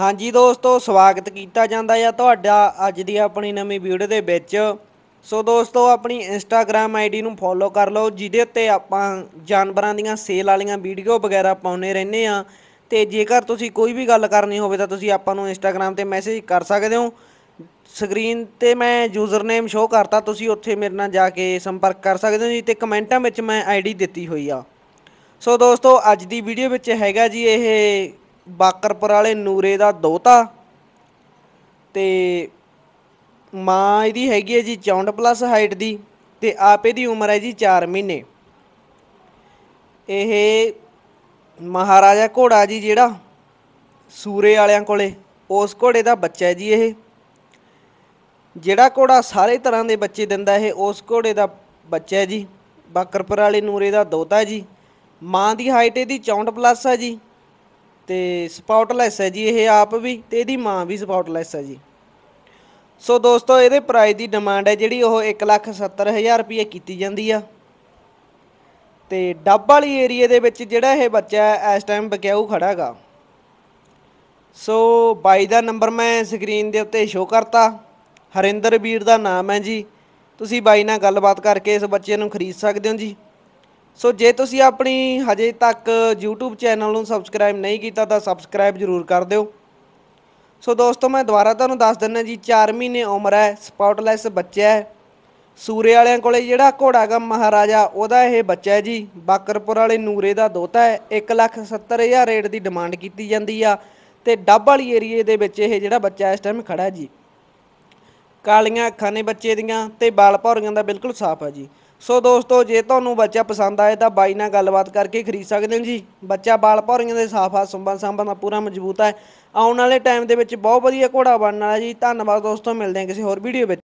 ਹਾਂਜੀ ਦੋਸਤੋ ਸਵਾਗਤ ਕੀਤਾ ਜਾਂਦਾ ਹੈ ਤੁਹਾਡਾ ਅੱਜ ਦੀ ਆਪਣੀ ਨਵੀਂ ਵੀਡੀਓ ਦੇ ਵਿੱਚ ਸੋ ਦੋਸਤੋ ਆਪਣੀ ਇੰਸਟਾਗ੍ਰam ਆਈਡੀ ਨੂੰ ਫੋਲੋ ਕਰ ਲਓ ਜਿਹਦੇ ਉੱਤੇ ਆਪਾਂ ਜਾਨਵਰਾਂ ਦੀਆਂ ਸੇਲ ਵਾਲੀਆਂ ਵੀਡੀਓ ਵਗੈਰਾ ਪਾਉਨੇ ਰਹਿੰਦੇ ਆ ਤੇ ਜੇਕਰ ਤੁਸੀਂ ਕੋਈ ਵੀ ਗੱਲ ਕਰਨੀ ਹੋਵੇ ਤਾਂ ਤੁਸੀਂ ਆਪਾਂ ਨੂੰ ਇੰਸਟਾਗ੍ਰam ਤੇ ਮੈਸੇਜ ਕਰ ਸਕਦੇ ਹੋ ਸਕਰੀਨ ਤੇ ਮੈਂ ਯੂਜ਼ਰ ਨੇਮ ਸ਼ੋ ਕਰਤਾ ਤੁਸੀਂ ਉੱਥੇ ਮੇਰੇ ਨਾਲ ਜਾ ਕੇ ਸੰਪਰਕ ਕਰ ਸਕਦੇ ਹੋ ਜੀ ਤੇ ਕਮੈਂਟਾਂ ਵਿੱਚ ਮੈਂ ਆਈਡੀ ਦਿੱਤੀ ਹੋਈ ਆ ਸੋ ਦੋਸਤੋ ਅੱਜ ਦੀ ਵੀਡੀਓ ਵਿੱਚ ਹੈਗਾ ਜੀ ਇਹ ਬਾਕਰਪੁਰ ਵਾਲੇ ਨੂਰੇ ਦਾ ਦੋਤਾ ਤੇ ਮਾਂ ਇਹਦੀ ਹੈਗੀ ਹੈ ਜੀ 64 ਪਲੱਸ ਹਾਈਟ ਦੀ ਤੇ ਆਪੇ ਦੀ ਉਮਰ ਹੈ ਜੀ 4 ਮਹੀਨੇ ਇਹ ਮਹਾਰਾਜਾ ਘੋੜਾ ਜੀ ਜਿਹੜਾ ਸੂਰੇ ਵਾਲਿਆਂ ਕੋਲੇ ਉਸ ਘੋੜੇ ਦਾ ਬੱਚਾ ਹੈ ਜੀ ਇਹ ਜਿਹੜਾ ਘੋੜਾ ਸਾਰੇ ਤਰ੍ਹਾਂ ਦੇ ਬੱਚੇ ਦਿੰਦਾ ਇਹ ਉਸ ਘੋੜੇ ਦਾ ਬੱਚਾ ਹੈ ਜੀ ਬਾਕਰਪੁਰ ਵਾਲੇ ਨੂਰੇ ਦਾ ਦੋਤਾ ਜੀ ਮਾਂ ਦੀ ਹਾਈਟ ਇਹਦੀ 64 ਪਲੱਸ ਹੈ ਜੀ ਤੇ ਸਪੌਟਲੈਸ ਹੈ ਜੀ ਇਹ ਆਪ ਵੀ ਤੇ ਇਹਦੀ ਮਾਂ ਵੀ ਸਪੌਟਲੈਸ ਹੈ ਜੀ ਸੋ ਦੋਸਤੋ ਇਹਦੇ ਪ੍ਰਾਈਸ ਦੀ ਡਿਮਾਂਡ ਹੈ ਜਿਹੜੀ ਉਹ 170000 ਰੁਪਏ ਕੀਤੀ ਜਾਂਦੀ ਆ ਤੇ ਡੱਬ ਵਾਲੀ ਏਰੀਆ ਦੇ ਵਿੱਚ ਜਿਹੜਾ ਇਹ ਬੱਚਾ ਇਸ ਟਾਈਮ ਬਕਿਆਉ ਖੜਾਗਾ ਸੋ ਬਾਈ ਦਾ ਨੰਬਰ ਮੈਂ ਸਕਰੀਨ ਦੇ ਉੱਤੇ ਸ਼ੋ ਕਰਤਾ ਹਰਿੰਦਰ ਵੀਰ ਦਾ ਨਾਮ ਹੈ ਜੀ ਤੁਸੀਂ ਬਾਈ ਨਾਲ ਗੱਲਬਾਤ ਕਰਕੇ ਇਸ ਬੱਚੇ ਨੂੰ ਖਰੀਦ ਸਕਦੇ ਹੋ ਜੀ ਸੋ ਜੇ ਤੁਸੀਂ ਆਪਣੀ ਹਜੇ ਤੱਕ YouTube ਚੈਨਲ ਨੂੰ ਸਬਸਕ੍ਰਾਈਬ ਨਹੀਂ ਕੀਤਾ ਤਾਂ ਸਬਸਕ੍ਰਾਈਬ ਜ਼ਰੂਰ ਕਰ ਦਿਓ ਸੋ ਦੋਸਤੋ ਮੈਂ ਦੁਬਾਰਾ ਤੁਹਾਨੂੰ ਦੱਸ ਦਿੰਨਾ ਜੀ 4 ਮਹੀਨੇ ਉਮਰ ਹੈ ਸਪੌਟਲੈਸ ਬੱਚਾ ਹੈ ਸੂਰੇ ਵਾਲਿਆਂ ਕੋਲੇ ਜਿਹੜਾ ਘੋੜਾਗਮ ਮਹਾਰਾਜਾ ਉਹਦਾ ਇਹ ਬੱਚਾ ਹੈ ਜੀ ਬਾਕਰਪੁਰ ਵਾਲੇ ਨੂਰੇ ਦਾ ਦੋਤਾ ਹੈ 170000 ਰੇਟ ਦੀ ਡਿਮਾਂਡ ਕੀਤੀ ਜਾਂਦੀ ਆ ਤੇ ਡੱਬ ਵਾਲੀ ਏਰੀਏ ਦੇ ਵਿੱਚ ਇਹ ਜਿਹੜਾ ਬੱਚਾ ਇਸ ਟਾਈਮ ਖੜਾ ਹੈ ਜੀ ਕਾਲੀਆਂ ਅੱਖਾਂ ਨੇ ਬੱਚੇ ਦੀਆਂ ਤੇ ਬਾਲ ਭੌਰੀਆਂ ਦਾ ਬਿਲਕੁਲ ਸਾਫ਼ ਹੈ ਜੀ ਸੋ ਦੋਸਤੋ ਜੇ ਤੁਹਾਨੂੰ ਬੱਚਾ ਪਸੰਦ ਆਏ ਤਾਂ ਬਾਈ ਨਾਲ ਗੱਲਬਾਤ ਕਰਕੇ ਖਰੀਦ ਸਕਦੇ ਹੋ ਜੀ ਬੱਚਾ ਬਾਲ ਪੌਰੀਆਂ ਦੇ ਸਾਫਾ ਸੰਬੰਧ ਸੰਬੰਧ ਦਾ ਪੂਰਾ ਮਜ਼ਬੂਤ ਹੈ ਆਉਣ ਵਾਲੇ ਟਾਈਮ ਦੇ ਵਿੱਚ ਬਹੁਤ ਵਧੀਆ ਘੋੜਾ ਬਣਨ ਵਾਲਾ ਜੀ ਧੰਨਵਾਦ ਦੋਸਤੋ ਮਿਲਦੇ ਹਾਂ ਕਿਸੇ ਹੋਰ ਵੀਡੀਓ ਵਿੱਚ